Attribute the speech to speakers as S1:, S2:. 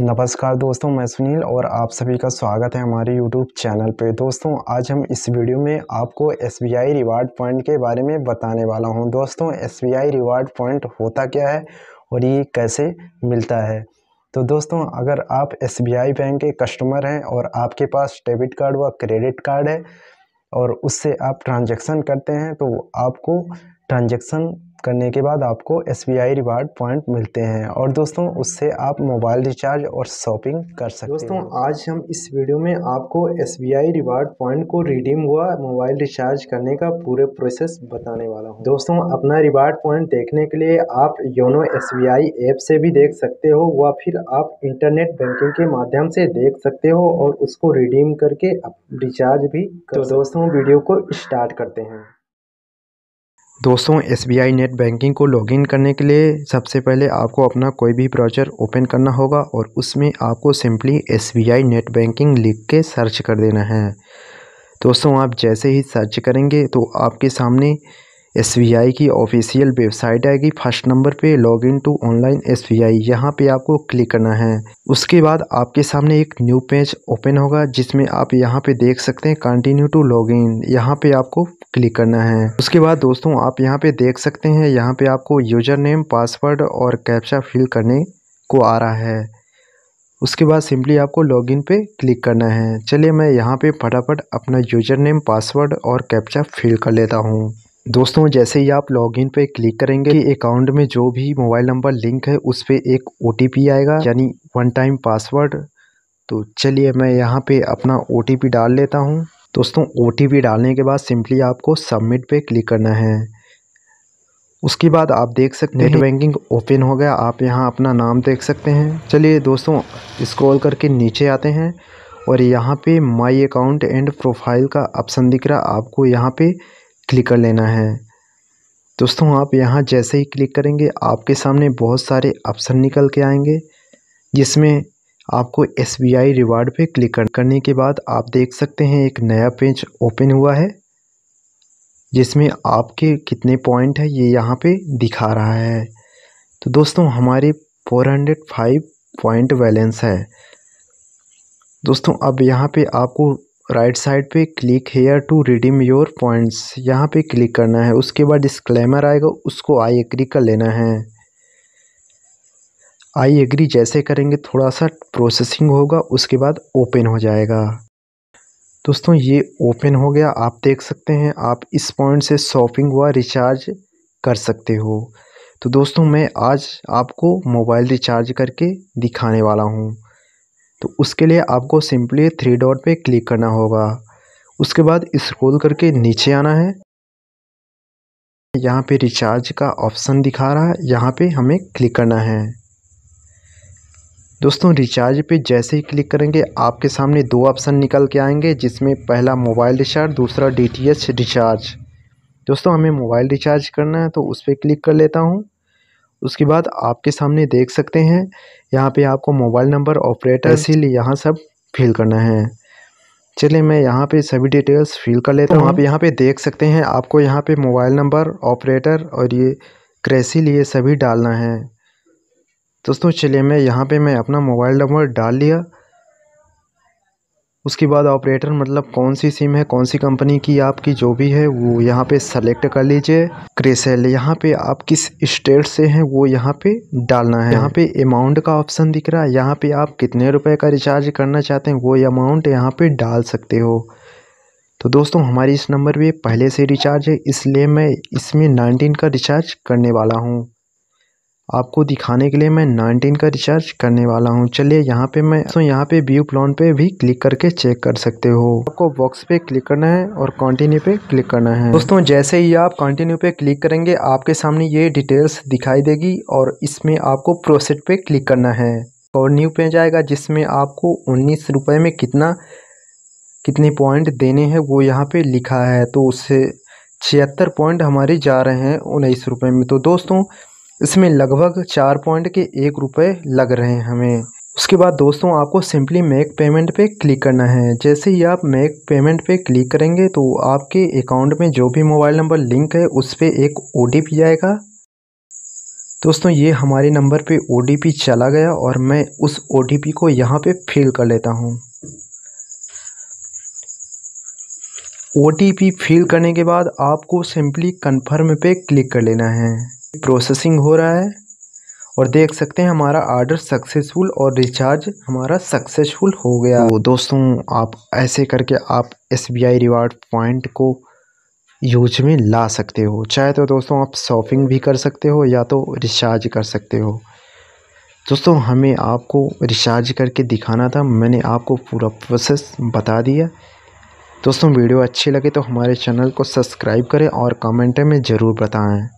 S1: नमस्कार दोस्तों मैं सुनील और आप सभी का स्वागत है हमारे YouTube चैनल पे दोस्तों आज हम इस वीडियो में आपको S B I reward point के बारे में बताने वाला हूं दोस्तों S B I reward point होता क्या है और ये कैसे मिलता है तो दोस्तों अगर आप एस बी आई बैंक के कस्टमर हैं और आपके पास डेबिट कार्ड व क्रेडिट कार्ड है और उससे आप ट्रांजेक्शन करते हैं तो आपको ट्रांजेक्शन करने के बाद आपको एस रिवार्ड पॉइंट मिलते हैं और दोस्तों उससे आप मोबाइल रिचार्ज और शॉपिंग कर सकते दोस्तों हैं दोस्तों आज हम इस वीडियो में आपको एस रिवार्ड पॉइंट को रिडीम हुआ मोबाइल रिचार्ज करने का पूरे प्रोसेस बताने वाला हूँ दोस्तों अपना रिवार्ड पॉइंट देखने के लिए आप योनो एस ऐप से भी देख सकते हो व फिर आप इंटरनेट बैंकिंग के माध्यम से देख सकते हो और उसको रिडीम करके रिचार्ज भी कर तो दोस्तों वीडियो को स्टार्ट करते हैं दोस्तों एस नेट बैंकिंग को लॉगिन करने के लिए सबसे पहले आपको अपना कोई भी ब्राउजर ओपन करना होगा और उसमें आपको सिंपली एस नेट बैंकिंग लिख के सर्च कर देना है दोस्तों आप जैसे ही सर्च करेंगे तो आपके सामने एस की ऑफिशियल वेबसाइट आएगी फर्स्ट नंबर पे log in to online S B I यहाँ पर आपको क्लिक करना है उसके बाद आपके सामने एक न्यू पेज ओपन होगा जिसमें आप यहाँ पे देख सकते हैं कंटिन्यू टू लॉग इन यहाँ पर आपको क्लिक करना है उसके बाद दोस्तों आप यहाँ पे देख सकते हैं यहाँ पे आपको यूजर नेम पासवर्ड और कैप्चा फिल करने को आ रहा है उसके बाद सिंपली आपको लॉगिन पे क्लिक करना है चलिए मैं यहाँ पे फटाफट अपना यूजर नेम पासवर्ड और कैप्चा फिल कर लेता हूँ दोस्तों जैसे ही आप लॉगिन पे क्लिक करेंगे कि अकाउंट में जो भी मोबाइल नंबर लिंक है उस पर एक ओ आएगा यानी वन टाइम पासवर्ड तो चलिए मैं यहाँ पे अपना ओ डाल लेता हूँ दोस्तों ओ डालने के बाद सिंपली आपको सबमिट पे क्लिक करना है उसके बाद आप देख सकते हैं नेट बैंकिंग ओपन हो गया आप यहाँ अपना नाम देख सकते हैं चलिए दोस्तों स्क्रॉल करके नीचे आते हैं और यहाँ पे माय अकाउंट एंड प्रोफाइल का ऑप्शन दिख रहा आपको यहाँ पे क्लिक कर लेना है दोस्तों आप यहाँ जैसे ही क्लिक करेंगे आपके सामने बहुत सारे ऑप्शन निकल के आएंगे जिसमें आपको आई रिवार्ड पे क्लिक करने के बाद आप देख सकते हैं एक नया पेज ओपन हुआ है जिसमें आपके कितने पॉइंट है ये यहाँ पे दिखा रहा है तो दोस्तों हमारे 405 पॉइंट बैलेंस है दोस्तों अब यहाँ पे आपको राइट साइड पे click here to redeem your points यहाँ पे क्लिक करना है उसके बाद डिस्क्लेमर आएगा उसको आई एग्री कर लेना है आई एग्री जैसे करेंगे थोड़ा सा प्रोसेसिंग होगा उसके बाद ओपन हो जाएगा दोस्तों ये ओपन हो गया आप देख सकते हैं आप इस पॉइंट से शॉपिंग व रिचार्ज कर सकते हो तो दोस्तों मैं आज आपको मोबाइल रिचार्ज करके दिखाने वाला हूँ तो उसके लिए आपको सिंपली थ्री डॉट पे क्लिक करना होगा उसके बाद स्क्रॉल करके नीचे आना है यहाँ पे रिचार्ज का ऑप्शन दिखा रहा है यहाँ पे हमें क्लिक करना है दोस्तों रिचार्ज पे जैसे ही क्लिक करेंगे आपके सामने दो ऑप्शन निकल के आएंगे जिसमें पहला मोबाइल रिचार्ज दूसरा डी रिचार्ज दोस्तों हमें मोबाइल रिचार्ज करना है तो उस पर क्लिक कर लेता हूँ उसके बाद आपके सामने देख सकते हैं यहाँ पे आपको मोबाइल नंबर ऑपरेटर सील यहाँ सब फिल करना है चलिए मैं यहाँ पे सभी डिटेल्स फिल कर लेता हूँ uh-huh. आप यहाँ पे देख सकते हैं आपको यहाँ पे मोबाइल नंबर ऑपरेटर और ये क्रेसिल ये सभी डालना है दोस्तों चलिए मैं यहाँ पे मैं अपना मोबाइल नंबर डाल लिया उसके बाद ऑपरेटर मतलब कौन सी सिम है कौन सी कंपनी की आपकी जो भी है वो यहाँ पे सेलेक्ट कर लीजिए क्रेसेल यहाँ पे आप किस स्टेट से हैं वो यहाँ पे डालना है यहाँ पे अमाउंट का ऑप्शन दिख रहा है यहाँ पे आप कितने रुपए का रिचार्ज करना चाहते हैं वो अमाउंट यहाँ पे डाल सकते हो तो दोस्तों हमारे इस नंबर पर पहले से रिचार्ज है इसलिए मैं इसमें नाइनटीन का रिचार्ज करने वाला हूँ आपको दिखाने के लिए मैं नाइनटीन का रिचार्ज करने वाला हूँ चलिए यहाँ पे मैं तो यहाँ पे व्यू प्लान पे भी क्लिक करके चेक कर सकते हो आपको बॉक्स पे क्लिक करना है और कंटिन्यू पे क्लिक करना है दोस्तों जैसे ही आप कंटिन्यू पे क्लिक करेंगे आपके सामने ये डिटेल्स दिखाई देगी और इसमें आपको प्रोसेट पे क्लिक करना है और न्यू पे जाएगा जिसमें आपको उन्नीस रुपये में कितना कितने पॉइंट देने हैं वो यहाँ पे लिखा है तो उससे छिहत्तर पॉइंट हमारे जा रहे हैं उन्नीस रुपये में तो दोस्तों इसमें लगभग चार पॉइंट के एक रुपये लग रहे हैं हमें उसके बाद दोस्तों आपको सिंपली मेक पेमेंट पे क्लिक करना है जैसे ही आप मेक पेमेंट पे क्लिक करेंगे तो आपके अकाउंट में जो भी मोबाइल नंबर लिंक है उस पर एक ओ जाएगा दोस्तों ये हमारे नंबर पे ओ चला गया और मैं उस ओ को यहाँ पे फिल कर लेता हूँ ओ फिल करने के बाद आपको सिंपली कन्फर्म पे क्लिक कर लेना है प्रोसेसिंग हो रहा है और देख सकते हैं हमारा आर्डर सक्सेसफुल और रिचार्ज हमारा सक्सेसफुल हो गया तो दोस्तों आप ऐसे करके आप एस रिवार्ड पॉइंट को यूज में ला सकते हो चाहे तो दोस्तों आप शॉपिंग भी कर सकते हो या तो रिचार्ज कर सकते हो दोस्तों हमें आपको रिचार्ज करके दिखाना था मैंने आपको पूरा प्रोसेस बता दिया दोस्तों वीडियो अच्छी लगे तो हमारे चैनल को सब्सक्राइब करें और कमेंट में ज़रूर बताएं